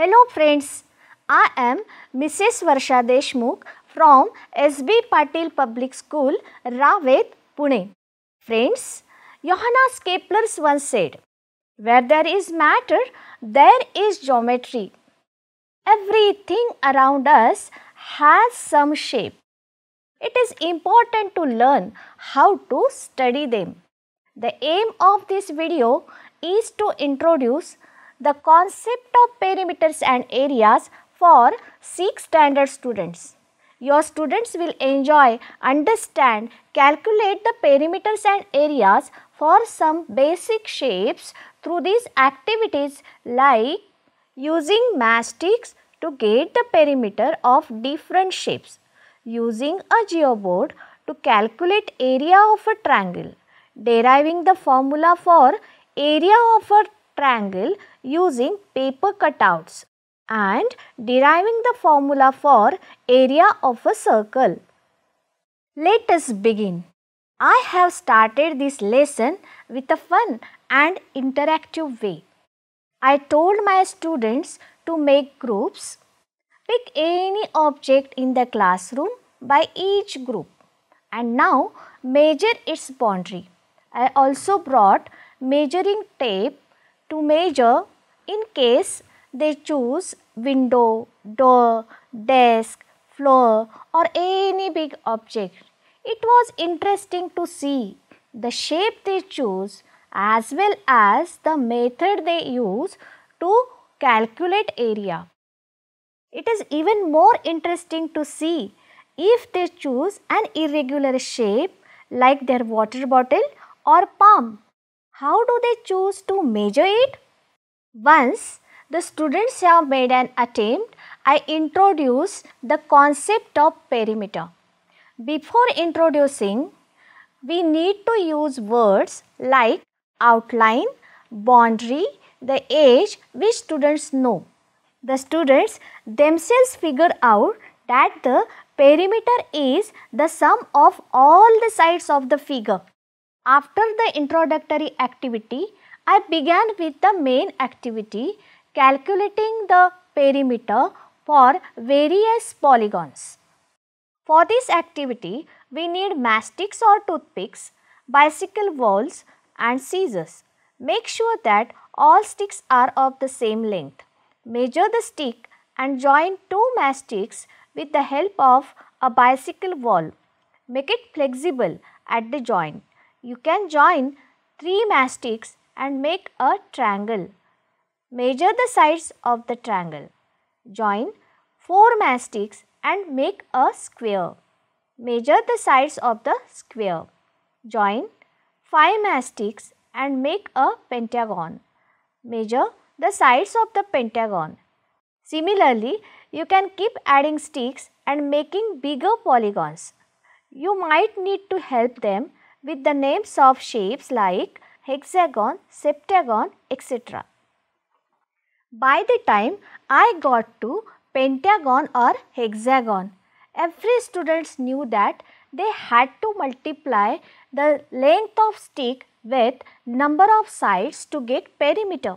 Hello friends, I am Mrs. Varsha Deshmukh from SB Patil Public School, Ravet, Pune. Friends, Johannes Kepler once said, where there is matter, there is geometry. Everything around us has some shape. It is important to learn how to study them. The aim of this video is to introduce the concept of perimeters and areas for 6 standard students. Your students will enjoy, understand, calculate the perimeters and areas for some basic shapes through these activities like using mastics to get the perimeter of different shapes, using a geoboard to calculate area of a triangle, deriving the formula for area of a triangle using paper cutouts and deriving the formula for area of a circle. Let us begin. I have started this lesson with a fun and interactive way. I told my students to make groups. Pick any object in the classroom by each group and now measure its boundary. I also brought measuring tape to measure in case they choose window, door, desk, floor or any big object. It was interesting to see the shape they choose as well as the method they use to calculate area. It is even more interesting to see if they choose an irregular shape like their water bottle or palm. How do they choose to measure it? Once the students have made an attempt, I introduce the concept of perimeter. Before introducing, we need to use words like outline, boundary, the age which students know. The students themselves figure out that the perimeter is the sum of all the sides of the figure. After the introductory activity, I began with the main activity calculating the perimeter for various polygons. For this activity, we need mastics or toothpicks, bicycle walls and scissors. Make sure that all sticks are of the same length. Measure the stick and join two mastics with the help of a bicycle wall. Make it flexible at the joint you can join three mastics and make a triangle. Measure the sides of the triangle. Join four mastics and make a square. Measure the sides of the square. Join five mastics and make a pentagon. Measure the sides of the pentagon. Similarly, you can keep adding sticks and making bigger polygons. You might need to help them with the names of shapes like hexagon, septagon, etc. By the time I got to pentagon or hexagon, every student knew that they had to multiply the length of stick with number of sides to get perimeter.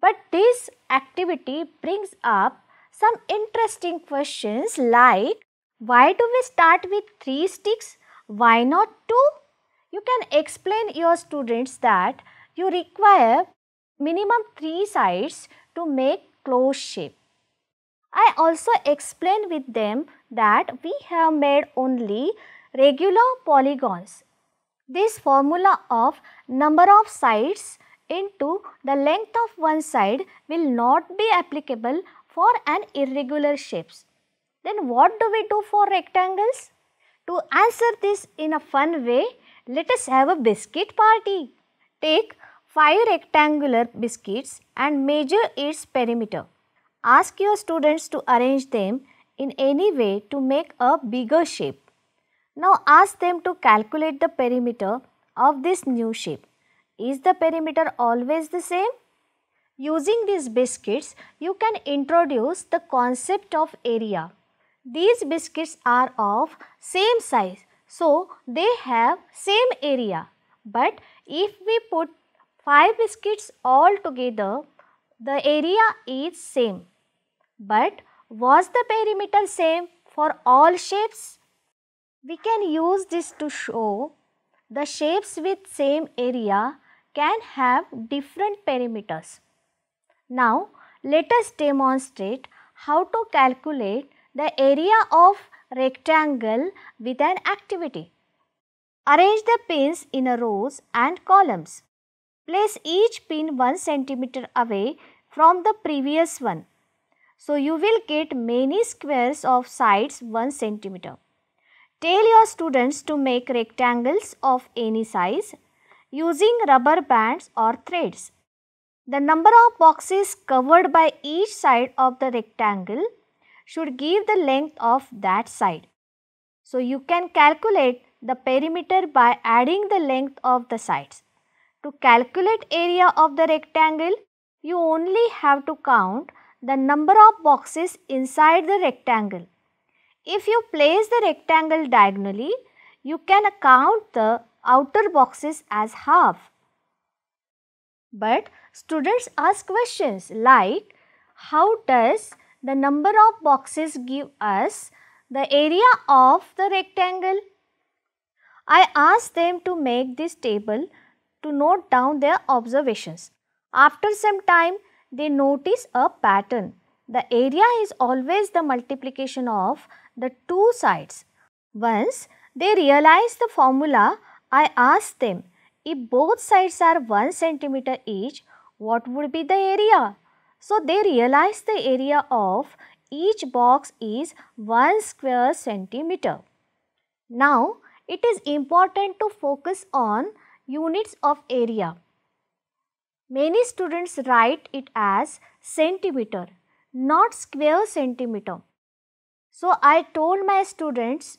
But this activity brings up some interesting questions like why do we start with 3 sticks? Why not 2? you can explain your students that you require minimum 3 sides to make closed shape. I also explain with them that we have made only regular polygons. This formula of number of sides into the length of one side will not be applicable for an irregular shapes. Then what do we do for rectangles? To answer this in a fun way, let us have a biscuit party. Take 5 rectangular biscuits and measure its perimeter. Ask your students to arrange them in any way to make a bigger shape. Now ask them to calculate the perimeter of this new shape. Is the perimeter always the same? Using these biscuits, you can introduce the concept of area. These biscuits are of same size so they have same area but if we put 5 biscuits all together the area is same. But was the perimeter same for all shapes? We can use this to show the shapes with same area can have different perimeters. Now let us demonstrate how to calculate the area of rectangle with an activity. Arrange the pins in rows and columns. Place each pin 1 centimeter away from the previous one. So you will get many squares of sides 1 centimeter. Tell your students to make rectangles of any size using rubber bands or threads. The number of boxes covered by each side of the rectangle should give the length of that side. So you can calculate the perimeter by adding the length of the sides. To calculate area of the rectangle, you only have to count the number of boxes inside the rectangle. If you place the rectangle diagonally, you can count the outer boxes as half. But students ask questions like, how does the number of boxes give us the area of the rectangle. I asked them to make this table to note down their observations. After some time, they notice a pattern. The area is always the multiplication of the two sides. Once they realize the formula, I ask them, if both sides are 1 centimeter each, what would be the area? So they realize the area of each box is 1 square centimeter. Now it is important to focus on units of area. Many students write it as centimeter, not square centimeter. So I told my students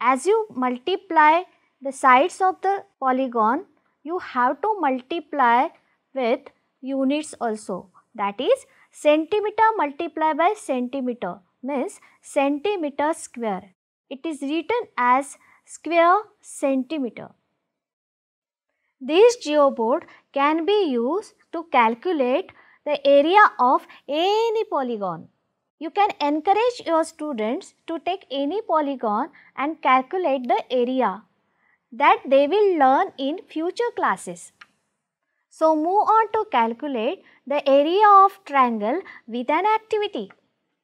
as you multiply the sides of the polygon, you have to multiply with units also that is centimeter multiplied by centimeter means centimeter square. It is written as square centimeter. This geoboard can be used to calculate the area of any polygon. You can encourage your students to take any polygon and calculate the area that they will learn in future classes. So move on to calculate the area of triangle with an activity.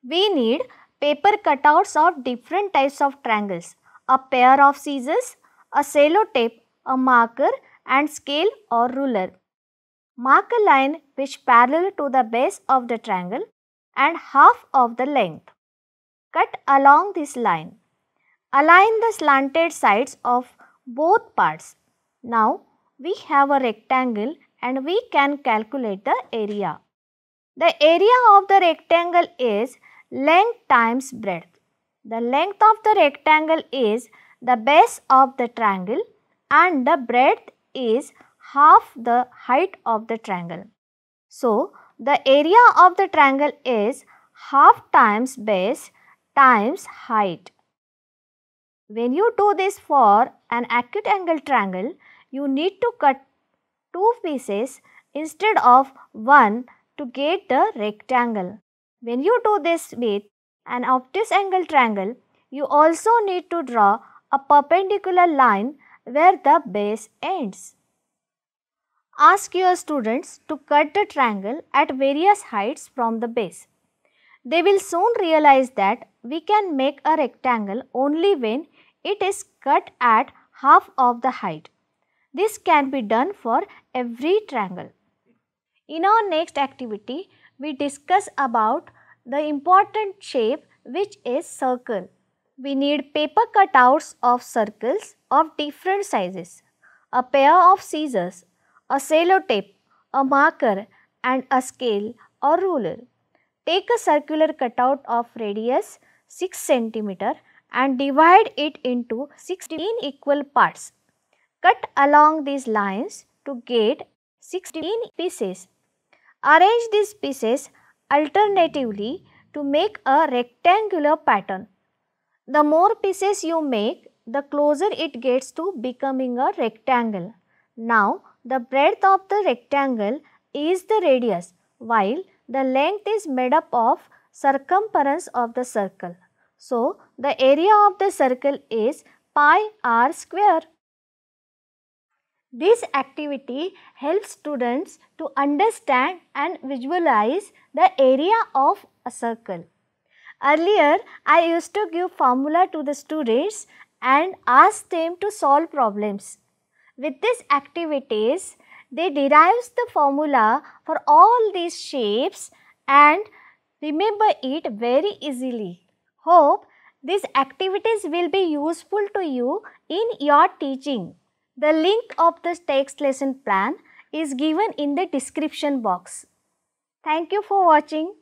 We need paper cutouts of different types of triangles, a pair of scissors, a sellotape, a marker and scale or ruler. Mark a line which parallel to the base of the triangle and half of the length. Cut along this line. Align the slanted sides of both parts. Now we have a rectangle and we can calculate the area. The area of the rectangle is length times breadth. The length of the rectangle is the base of the triangle and the breadth is half the height of the triangle. So, the area of the triangle is half times base times height. When you do this for an acute angle triangle, you need to cut two pieces instead of one to get the rectangle. When you do this with an obtuse angle triangle, you also need to draw a perpendicular line where the base ends. Ask your students to cut the triangle at various heights from the base. They will soon realize that we can make a rectangle only when it is cut at half of the height. This can be done for every triangle. In our next activity, we discuss about the important shape which is circle. We need paper cutouts of circles of different sizes, a pair of scissors, a sellotape, a marker and a scale or ruler. Take a circular cutout of radius 6 cm and divide it into 16 equal parts. Cut along these lines to get 16 pieces. Arrange these pieces alternatively to make a rectangular pattern. The more pieces you make, the closer it gets to becoming a rectangle. Now, the breadth of the rectangle is the radius while the length is made up of circumference of the circle. So, the area of the circle is pi r square. This activity helps students to understand and visualize the area of a circle. Earlier, I used to give formula to the students and ask them to solve problems. With these activities, they derives the formula for all these shapes and remember it very easily. Hope these activities will be useful to you in your teaching. The link of this text lesson plan is given in the description box. Thank you for watching.